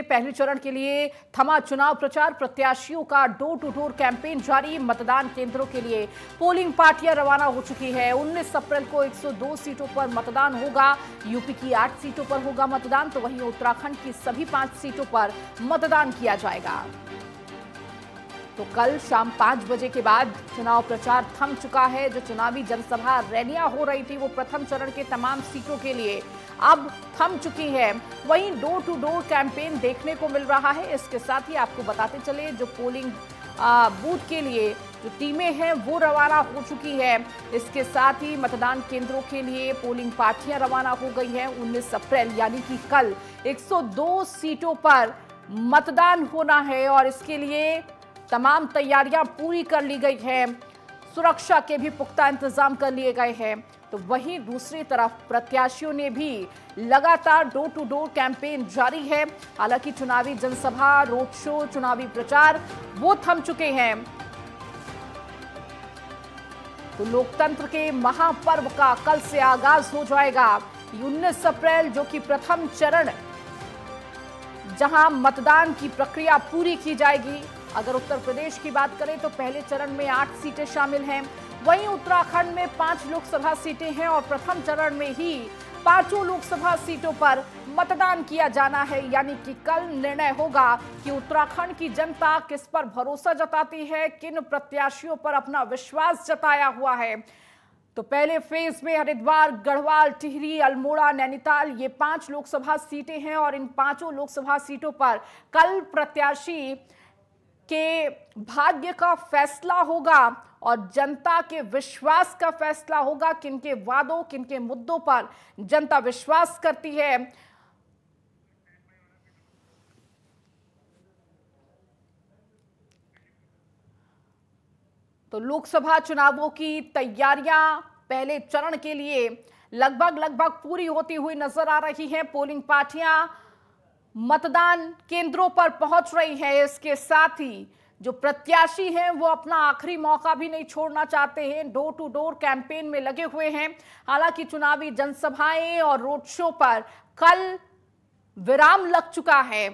पहले चरण के लिए थमा चुनाव प्रचार प्रत्याशियों का डोर टू डोर कैंपेन जारी मतदान केंद्रों के लिए पोलिंग पार्टियां रवाना हो चुकी है 19 अप्रैल को 102 सीटों पर मतदान होगा यूपी की आठ सीटों पर होगा मतदान तो वहीं उत्तराखंड की सभी पांच सीटों पर मतदान किया जाएगा तो कल शाम पांच बजे के बाद चुनाव प्रचार थम चुका है जो चुनावी जनसभा रैलियां हो रही थी वो प्रथम चरण के तमाम सीटों के लिए अब थम चुकी है वहीं डोर टू डोर कैंपेन देखने को मिल रहा है इसके साथ ही आपको बताते चले जो पोलिंग बूथ के लिए जो टीमें हैं वो रवाना हो चुकी है इसके साथ ही मतदान केंद्रों के लिए पोलिंग पार्टियां रवाना हो गई हैं 19 अप्रैल यानी कि कल 102 सीटों पर मतदान होना है और इसके लिए तमाम तैयारियां पूरी कर ली गई हैं सुरक्षा के भी पुख्ता इंतजाम कर लिए गए हैं तो वहीं दूसरी तरफ प्रत्याशियों ने भी लगातार डोर टू डोर कैंपेन जारी है हालांकि चुनावी जनसभा रोड शो चुनावी प्रचार वो थम चुके हैं तो लोकतंत्र के महापर्व का कल से आगाज हो जाएगा उन्नीस अप्रैल जो कि प्रथम चरण जहां मतदान की प्रक्रिया पूरी की जाएगी अगर उत्तर प्रदेश की बात करें तो पहले चरण में आठ सीटें शामिल हैं वहीं उत्तराखंड में पांच लोकसभा सीटें हैं और प्रथम चरण में ही पांचों लोकसभा सीटों पर मतदान किया जाना है यानी कि कल निर्णय होगा कि उत्तराखंड की जनता किस पर भरोसा जताती है किन प्रत्याशियों पर अपना विश्वास जताया हुआ है तो पहले फेज में हरिद्वार गढ़वाल टिहरी अल्मोड़ा नैनीताल ये पांच लोकसभा सीटें हैं और इन पांचों लोकसभा सीटों पर कल प्रत्याशी के भाग्य का फैसला होगा और जनता के विश्वास का फैसला होगा किन के वादों किन के मुद्दों पर जनता विश्वास करती है तो लोकसभा चुनावों की तैयारियां पहले चरण के लिए लगभग लगभग पूरी होती हुई नजर आ रही हैं पोलिंग पार्टियां मतदान केंद्रों पर पहुंच रही हैं इसके साथ ही जो प्रत्याशी हैं वो अपना आखिरी मौका भी नहीं छोड़ना चाहते हैं डोर टू डोर कैंपेन में लगे हुए हैं हालांकि चुनावी जनसभाएं और रोड शो पर कल विराम लग चुका है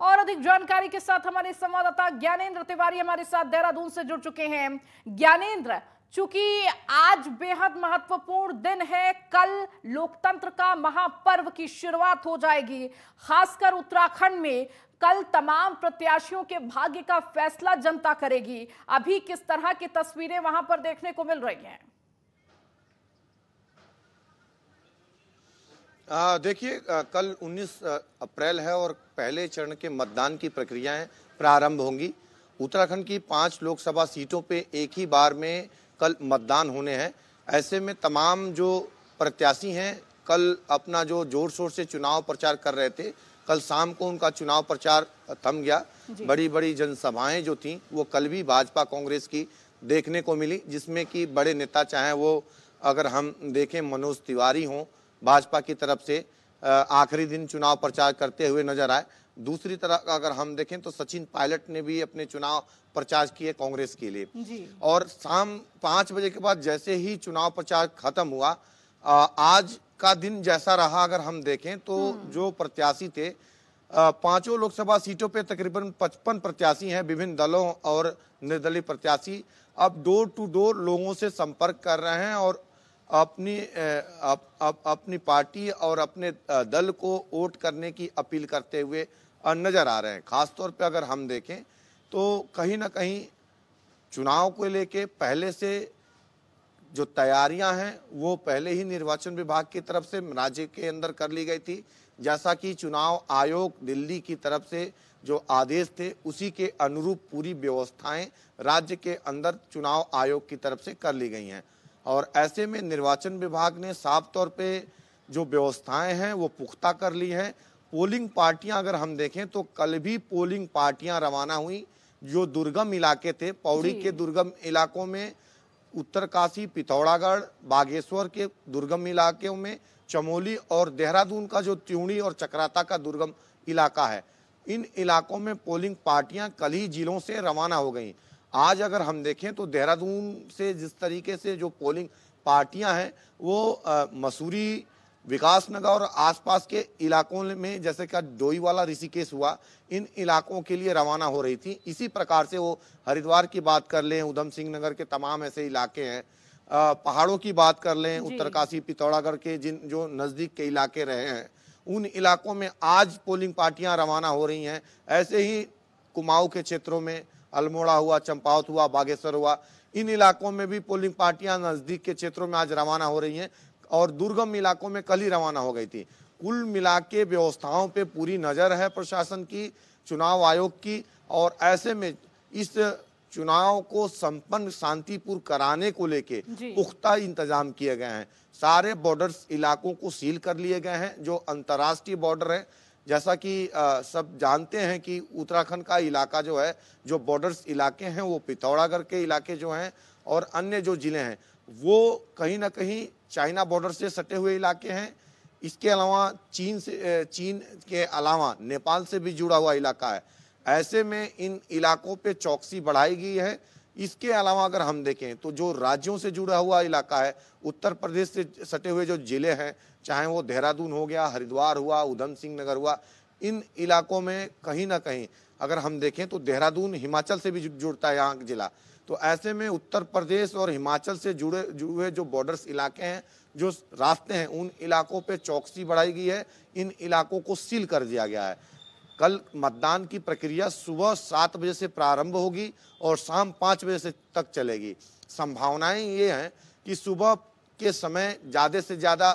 और अधिक जानकारी के साथ हमारे संवाददाता ज्ञानेन्द्र तिवारी हमारे साथ देहरादून से जुड़ चुके हैं ज्ञानेन्द्र चूंकि आज बेहद महत्वपूर्ण दिन है कल लोकतंत्र का महापर्व की शुरुआत हो जाएगी खासकर उत्तराखंड में कल तमाम प्रत्याशियों के भाग्य का फैसला जनता करेगी अभी किस तरह की तस्वीरें वहां पर देखने को मिल रही हैं देखिए कल 19 अप्रैल है और पहले चरण के मतदान की प्रक्रियाएं प्रारंभ होंगी उत्तराखंड की पांच लोकसभा सीटों पे एक ही बार में कल मतदान होने हैं ऐसे में तमाम जो प्रत्याशी हैं कल अपना जो जोर शोर से चुनाव प्रचार कर रहे थे कल शाम को उनका चुनाव प्रचार थम गया बड़ी बड़ी जनसभाएं जो थीं वो कल भी भाजपा कांग्रेस की देखने को मिली जिसमें कि बड़े नेता चाहे वो अगर हम देखें मनोज तिवारी हों भाजपा की तरफ से आखिरी दिन चुनाव प्रचार करते हुए नजर आए दूसरी तरह अगर हम देखें तो सचिन पायलट ने भी अपने चुनाव प्रचार किए कांग्रेस के लिए और शाम पाँच बजे के बाद जैसे ही चुनाव प्रचार खत्म हुआ आ, आज का दिन जैसा रहा अगर हम देखें तो हम्म। जो प्रत्याशी थे पांचों लोकसभा सीटों पे तकरीबन पचपन प्रत्याशी हैं विभिन्न दलों और निर्दलीय प्रत्याशी अब डोर टू डोर लोगों से संपर्क कर रहे हैं और अपनी अप, अप, अपनी पार्टी और अपने दल को वोट करने की अपील करते हुए नज़र आ रहे हैं ख़ासतौर पर अगर हम देखें तो कहीं ना कहीं चुनाव को लेके पहले से जो तैयारियां हैं वो पहले ही निर्वाचन विभाग की तरफ से राज्य के अंदर कर ली गई थी जैसा कि चुनाव आयोग दिल्ली की तरफ से जो आदेश थे उसी के अनुरूप पूरी व्यवस्थाएं राज्य के अंदर चुनाव आयोग की तरफ से कर ली गई हैं और ऐसे में निर्वाचन विभाग ने साफ तौर पे जो व्यवस्थाएं हैं वो पुख्ता कर ली हैं पोलिंग पार्टियां अगर हम देखें तो कल भी पोलिंग पार्टियां रवाना हुई जो दुर्गम इलाके थे पौड़ी के दुर्गम इलाकों में उत्तरकाशी पिथौरागढ़ बागेश्वर के दुर्गम इलाकों में चमोली और देहरादून का जो त्यूणी और चक्राता का दुर्गम इलाका है इन इलाकों में पोलिंग पार्टियां कल ही जिलों से रवाना हो गई आज अगर हम देखें तो देहरादून से जिस तरीके से जो पोलिंग पार्टियां हैं वो मसूरी विकासनगर और आसपास के इलाकों में जैसे कि डोई वाला ऋषिकेश हुआ इन इलाकों के लिए रवाना हो रही थी इसी प्रकार से वो हरिद्वार की बात कर लें उधम सिंह नगर के तमाम ऐसे इलाके हैं पहाड़ों की बात कर लें उत्तरकाशी पिथौरागढ़ के जिन जो नज़दीक के इलाके रहे हैं उन इलाकों में आज पोलिंग पार्टियां रवाना हो रही हैं ऐसे ही कुमाऊँ के क्षेत्रों में अल्मोड़ा हुआ चंपावत हुआ बागेश्वर हुआ इन इलाकों में भी पोलिंग पार्टियां नज़दीक के क्षेत्रों में आज रवाना हो रही हैं और दुर्गम इलाकों में कल ही रवाना हो गई थी कुल मिला के व्यवस्थाओं पे पूरी नज़र है प्रशासन की चुनाव आयोग की और ऐसे में इस चुनाव को संपन्न शांतिपूर्ण कराने को लेके पुख्ता इंतजाम किए गए हैं सारे बॉर्डर्स इलाकों को सील कर लिए गए हैं जो अंतर्राष्ट्रीय बॉर्डर है जैसा कि आ, सब जानते हैं कि उत्तराखंड का इलाका जो है जो बॉर्डर्स इलाके हैं वो पिथौरागढ़ के इलाके जो हैं और अन्य जो ज़िले हैं वो कहीं ना कहीं चाइना बॉर्डर से सटे हुए इलाके हैं इसके अलावा चीन से चीन के अलावा नेपाल से भी जुड़ा हुआ इलाका है ऐसे में इन इलाकों पे चौकसी बढ़ाई गई है इसके अलावा अगर हम देखें तो जो राज्यों से जुड़ा हुआ इलाका है उत्तर प्रदेश से सटे हुए जो ज़िले हैं चाहे वो देहरादून हो गया हरिद्वार हुआ उधम सिंह नगर हुआ इन इलाकों में कहीं ना कहीं अगर हम देखें तो देहरादून हिमाचल से भी जुड़ता है यहाँ जिला तो ऐसे में उत्तर प्रदेश और हिमाचल से जुड़े जुड़े जो बॉर्डर्स इलाके हैं जो रास्ते हैं उन इलाकों पे चौकसी बढ़ाई गई है इन इलाकों को सील कर दिया गया है कल मतदान की प्रक्रिया सुबह सात बजे से प्रारंभ होगी और शाम पाँच बजे से तक चलेगी संभावनाएं ये हैं कि सुबह के समय ज़्यादा से ज़्यादा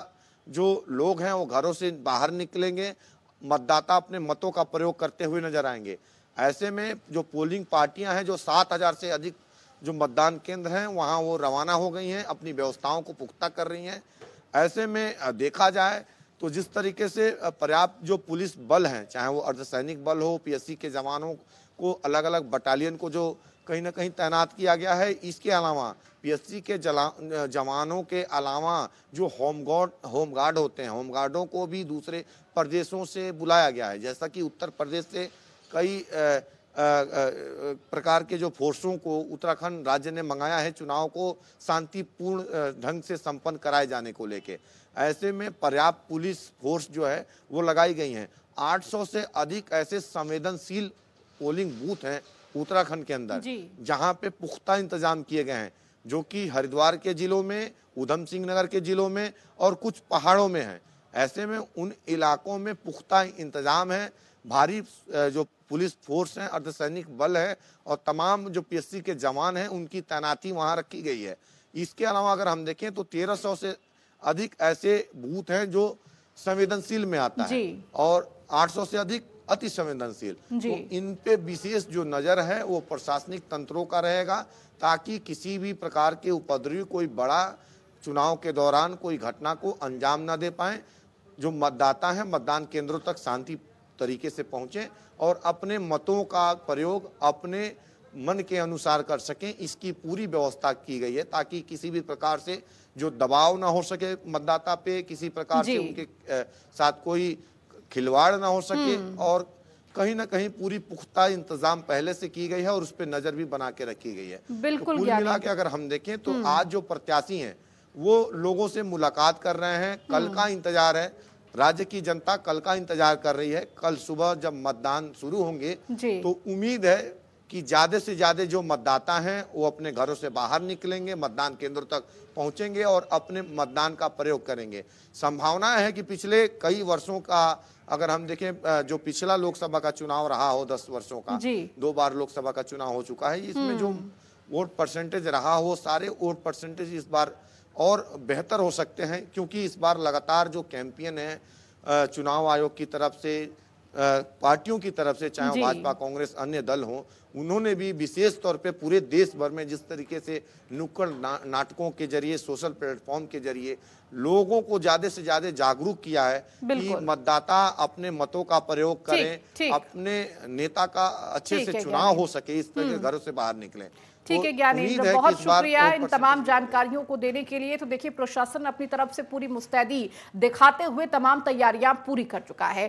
जो लोग हैं वो घरों से बाहर निकलेंगे मतदाता अपने मतों का प्रयोग करते हुए नजर आएंगे ऐसे में जो पोलिंग पार्टियां हैं जो सात हज़ार से अधिक जो मतदान केंद्र हैं वहाँ वो रवाना हो गई हैं अपनी व्यवस्थाओं को पुख्ता कर रही हैं ऐसे में देखा जाए तो जिस तरीके से पर्याप्त जो पुलिस बल हैं चाहे वो अर्धसैनिक बल हो पीएससी के जवानों को अलग अलग बटालियन को जो कहीं ना कहीं तैनात किया गया है इसके अलावा पीएससी के जवानों के अलावा जो होम गार्ड होम गार्ड होते हैं होम गार्डों को भी दूसरे प्रदेशों से बुलाया गया है जैसा कि उत्तर प्रदेश से कई प्रकार के जो फोर्सों को उत्तराखंड राज्य ने मंगाया है चुनाव को शांतिपूर्ण ढंग से संपन्न कराए जाने को लेके ऐसे में पर्याप्त पुलिस फोर्स जो है वो लगाई गई हैं 800 से अधिक ऐसे संवेदनशील पोलिंग बूथ हैं उत्तराखंड के अंदर जहां पे पुख्ता इंतजाम किए गए हैं जो कि हरिद्वार के जिलों में उधम सिंह नगर के जिलों में और कुछ पहाड़ों में हैं ऐसे में उन इलाकों में पुख्ता इंतजाम है भारी जो पुलिस फोर्स है अर्धसैनिक बल है और तमाम जो पीएससी के जवान हैं उनकी तैनाती वहां रखी गई है इसके अलावा अगर हम देखें तो 1300 से अधिक ऐसे बूथ हैं जो संवेदनशील में आता है और 800 से अधिक अति संवेदनशील तो इन पे विशेष जो नजर है वो प्रशासनिक तंत्रों का रहेगा ताकि किसी भी प्रकार के उपद्रवी कोई बड़ा चुनाव के दौरान कोई घटना को अंजाम ना दे पाए जो मतदाता है मतदान केंद्रों तक शांति तरीके से पहुंचे और अपने मतों का प्रयोग अपने मन के अनुसार कर सकें इसकी पूरी व्यवस्था की गई है ताकि किसी भी प्रकार से जो दबाव ना हो सके मतदाता पे किसी प्रकार से उनके साथ कोई खिलवाड़ ना हो सके हम्म। और कहीं ना कहीं पूरी पुख्ता इंतजाम पहले से की गई है और उस पर नजर भी बना के रखी गई है तो बिल्कुल तो मिला के अगर हम देखें तो हम्म। आज जो प्रत्याशी हैं वो लोगों से मुलाकात कर रहे हैं कल हम्म। का इंतजार है राज्य की जनता कल का इंतजार कर रही है कल सुबह जब मतदान शुरू होंगे तो उम्मीद है कि ज़्यादा से ज़्यादा जो मतदाता हैं वो अपने घरों से बाहर निकलेंगे मतदान केंद्रों तक पहुंचेंगे और अपने मतदान का प्रयोग करेंगे संभावना है कि पिछले कई वर्षों का अगर हम देखें जो पिछला लोकसभा का चुनाव रहा हो दस वर्षों का दो बार लोकसभा का चुनाव हो चुका है इसमें जो हम्म। वोट परसेंटेज रहा हो सारे वोट परसेंटेज इस बार और बेहतर हो सकते हैं क्योंकि इस बार लगातार जो कैंपियन है चुनाव आयोग की तरफ से पार्टियों की तरफ से चाहे भाजपा कांग्रेस अन्य दल हों उन्होंने भी विशेष तौर पे पूरे देश भर में जिस तरीके से नुक्कड़ ना, नाटकों के जरिए सोशल प्लेटफॉर्म के जरिए लोगों को ज्यादा से ज्यादा जागरूक किया है कि मतदाता अपने मतों का प्रयोग करें थीक, अपने नेता का अच्छे से चुनाव हो सके इस तरह हम्म। घरों से बाहर निकले ठीक है तो ज्ञानी बहुत शुक्रिया इन तमाम जानकारियों को देने के लिए तो देखिए प्रशासन अपनी तरफ से पूरी मुस्तैदी दिखाते हुए तमाम तैयारियां पूरी कर चुका है